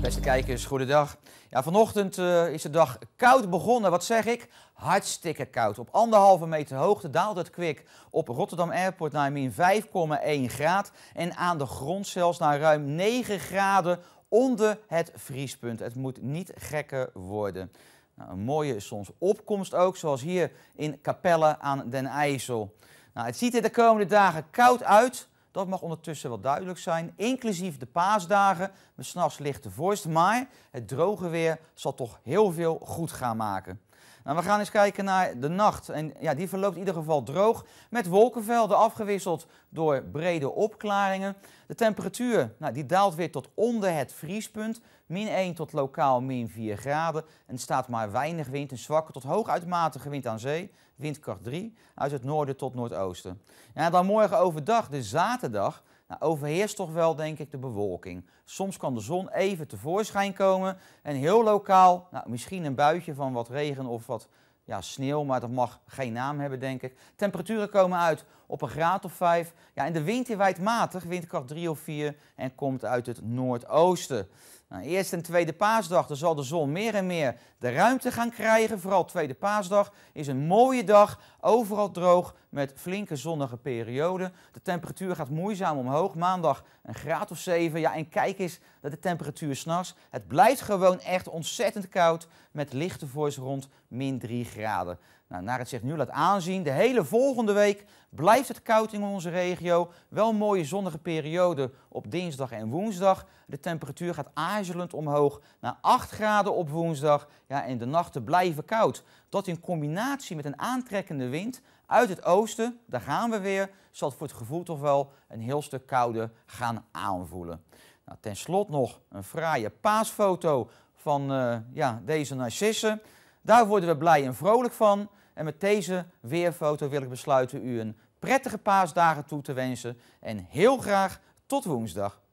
Beste kijkers, goedendag. Ja, vanochtend eh, is de dag koud begonnen. Wat zeg ik? Hartstikke koud. Op anderhalve meter hoogte daalde het kwik op Rotterdam Airport naar min 5,1 graad. En aan de grond zelfs naar ruim 9 graden onder het vriespunt. Het moet niet gekker worden. Nou, een mooie is soms opkomst ook, zoals hier in Capelle aan den IJssel. Nou, het ziet er de komende dagen koud uit. Dat mag ondertussen wel duidelijk zijn, inclusief de paasdagen met s'nachts lichte vorst. Maar het droge weer zal toch heel veel goed gaan maken. Nou, we gaan eens kijken naar de nacht. En ja, die verloopt in ieder geval droog met wolkenvelden afgewisseld door brede opklaringen. De temperatuur nou, die daalt weer tot onder het vriespunt. Min 1 tot lokaal min 4 graden. En er staat maar weinig wind, een zwakke tot hooguit matige wind aan zee. Windkracht 3 uit het noorden tot noordoosten. Ja, dan morgen overdag, de zaterdag, nou, overheerst toch wel, denk ik, de bewolking. Soms kan de zon even tevoorschijn komen en heel lokaal, nou, misschien een buitje van wat regen of wat ja, sneeuw, maar dat mag geen naam hebben, denk ik. Temperaturen komen uit op een graad of 5. Ja, en de wind is waait matig, windkracht 3 of 4 en komt uit het noordoosten. Nou, eerst en tweede paasdag, dan zal de zon meer en meer de ruimte gaan krijgen. Vooral tweede paasdag is een mooie dag, overal droog met flinke zonnige perioden. De temperatuur gaat moeizaam omhoog, maandag een graad of 7. Ja, en kijk eens naar de temperatuur s'nachts. Het blijft gewoon echt ontzettend koud met lichte vorst rond min 3 graden. Nou, naar het zich nu laat aanzien. De hele volgende week blijft het koud in onze regio. Wel een mooie zonnige periode op dinsdag en woensdag. De temperatuur gaat aarzelend omhoog naar 8 graden op woensdag. Ja, en de nachten blijven koud. Dat in combinatie met een aantrekkende wind uit het oosten, daar gaan we weer, zal het voor het gevoel toch wel een heel stuk kouder gaan aanvoelen. Nou, ten slotte nog een fraaie paasfoto van eh, ja, deze narcissen. Daar worden we blij en vrolijk van. En met deze weerfoto wil ik besluiten u een prettige paasdagen toe te wensen. En heel graag tot woensdag.